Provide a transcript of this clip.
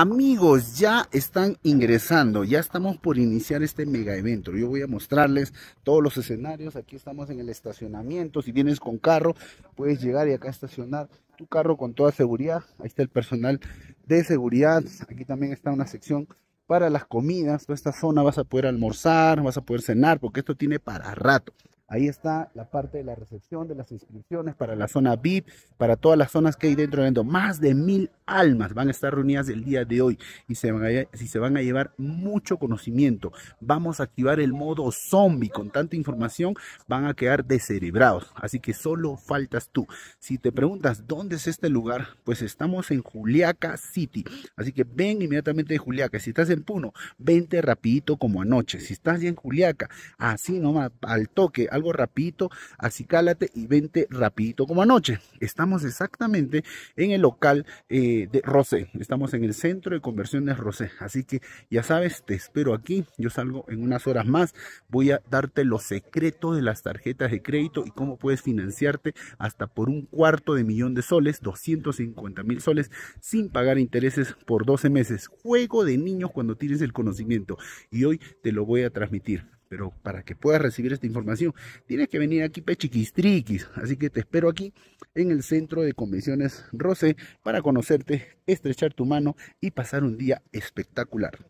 Amigos, ya están ingresando, ya estamos por iniciar este mega evento. Yo voy a mostrarles todos los escenarios. Aquí estamos en el estacionamiento. Si vienes con carro, puedes llegar y acá estacionar tu carro con toda seguridad. Ahí está el personal de seguridad. Aquí también está una sección para las comidas. Toda esta zona vas a poder almorzar, vas a poder cenar, porque esto tiene para rato. Ahí está la parte de la recepción, de las inscripciones para la zona VIP, para todas las zonas que hay dentro Más de mil almas van a estar reunidas el día de hoy y se van a, se van a llevar mucho conocimiento. Vamos a activar el modo zombie. Con tanta información van a quedar descerebrados. Así que solo faltas tú. Si te preguntas dónde es este lugar, pues estamos en Juliaca City. Así que ven inmediatamente de Juliaca. Si estás en Puno, vente rapidito como anoche. Si estás ya en Juliaca, así nomás, al toque algo rapidito, cálate y vente rapidito como anoche. Estamos exactamente en el local eh, de Rosé, estamos en el centro de conversiones Rosé, así que ya sabes, te espero aquí, yo salgo en unas horas más, voy a darte los secretos de las tarjetas de crédito y cómo puedes financiarte hasta por un cuarto de millón de soles, 250 mil soles, sin pagar intereses por 12 meses. Juego de niños cuando tienes el conocimiento y hoy te lo voy a transmitir. Pero para que puedas recibir esta información, tienes que venir aquí pechiquistriquis. Pues, Así que te espero aquí en el Centro de Convenciones Rosé para conocerte, estrechar tu mano y pasar un día espectacular.